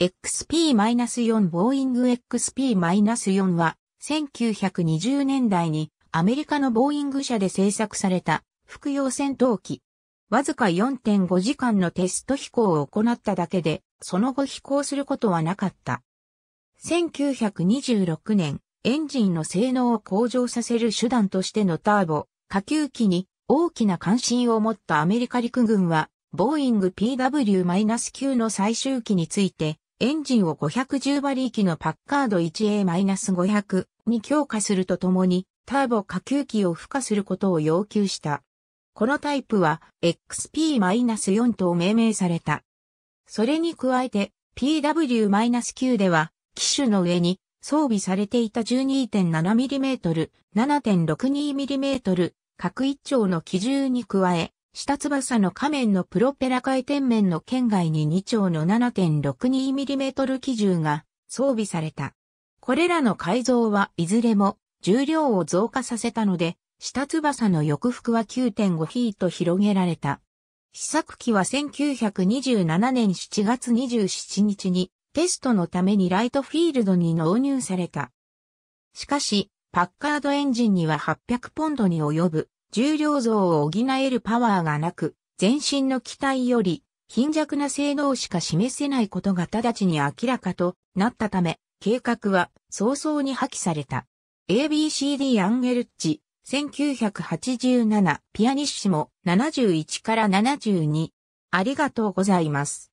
XP-4 ボーイング XP-4 は1920年代にアメリカのボーイング社で製作された服用戦闘機。わずか4.5時間のテスト飛行を行っただけで、その後飛行することはなかった。1926年、エンジンの性能を向上させる手段としてのターボ、下級機に大きな関心を持ったアメリカ陸軍は、ボーイング PW-9 の最終機について、エンジンを510馬力のパッカード 1A-500 に強化するとともに、ターボ下級機を付加することを要求した。このタイプは XP-4 と命名された。それに加えて PW-9 では機種の上に装備されていた 12.7mm、7.62mm、各一丁の機銃に加え下翼の仮面のプロペラ回転面の圏外に2丁の 7.62mm 機銃が装備された。これらの改造はいずれも重量を増加させたので、下翼の翼幅は9.5フィート広げられた。試作機は1927年7月27日にテストのためにライトフィールドに納入された。しかし、パッカードエンジンには800ポンドに及ぶ重量増を補えるパワーがなく、全身の機体より貧弱な性能しか示せないことが直ちに明らかとなったため、計画は早々に破棄された。ABCD アンゲルッチ、1987、ピアニッシモ、71から72。ありがとうございます。